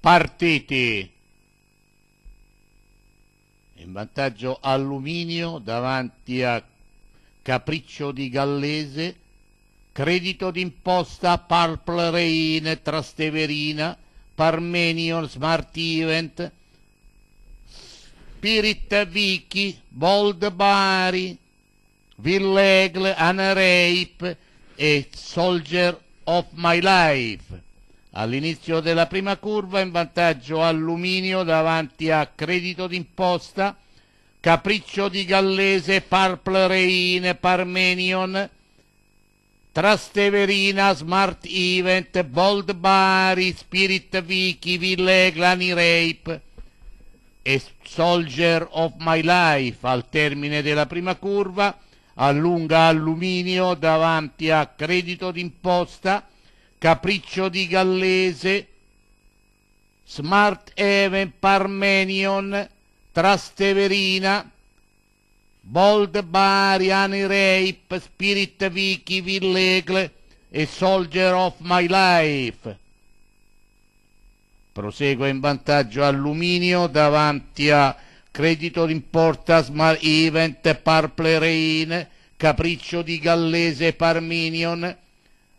partiti. In vantaggio Alluminio davanti a Capriccio di Gallese, credito d'imposta Purple Reine Trasteverina, Parmenion Smart Event, Spirit Vicky, Bold Bari, Villegle, Anareip e Soldier of My Life. All'inizio della prima curva in vantaggio Alluminio davanti a Credito d'imposta, Capriccio di Gallese, Parple Rein, Parmenion, Trasteverina, Smart Event, Bold Bari, Spirit Vicky, Ville, Glani Rape e Soldier of My Life al termine della prima curva, allunga Alluminio davanti a Credito d'imposta, Capriccio di Gallese, Smart Even Parmenion, Trasteverina, Bold Bari, Rape, Spirit Vicky, Villegle e Soldier of My Life. Prosegue in vantaggio Alluminio davanti a Credito d'importa Smart Event Parple Parplerein, Capriccio di Gallese Parminion,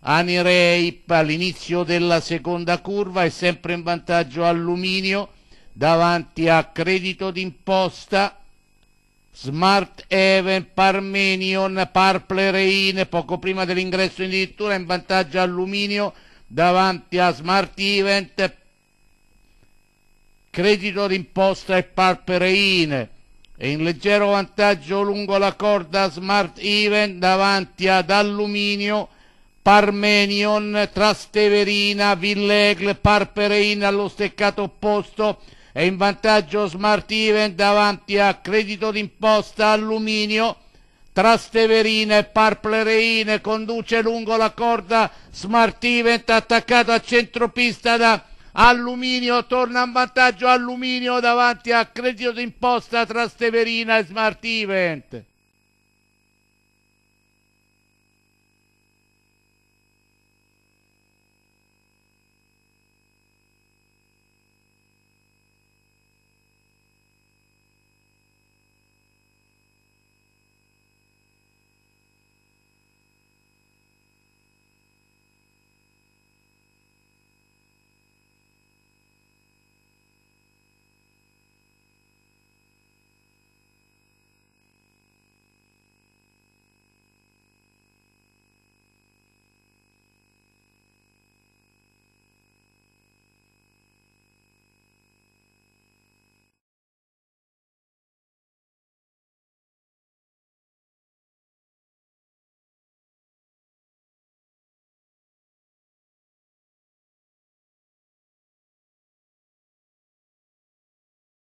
Anireip all'inizio della seconda curva è sempre in vantaggio Alluminio davanti a Credito d'imposta Smart Even, Parmenion, Parple Parplerein poco prima dell'ingresso in addirittura in vantaggio Alluminio davanti a Smart Event Credito d'imposta e Parple Parplerein e in leggero vantaggio lungo la corda Smart Event davanti ad Alluminio Parmenion, Trasteverina, Villegle, Parperein allo steccato opposto e in vantaggio Smart Event davanti a Credito d'imposta Alluminio, Trasteverina e Parplerein conduce lungo la corda Smart Event attaccato a centropista da Alluminio, torna in vantaggio Alluminio davanti a Credito d'imposta Trasteverina e Smart Event.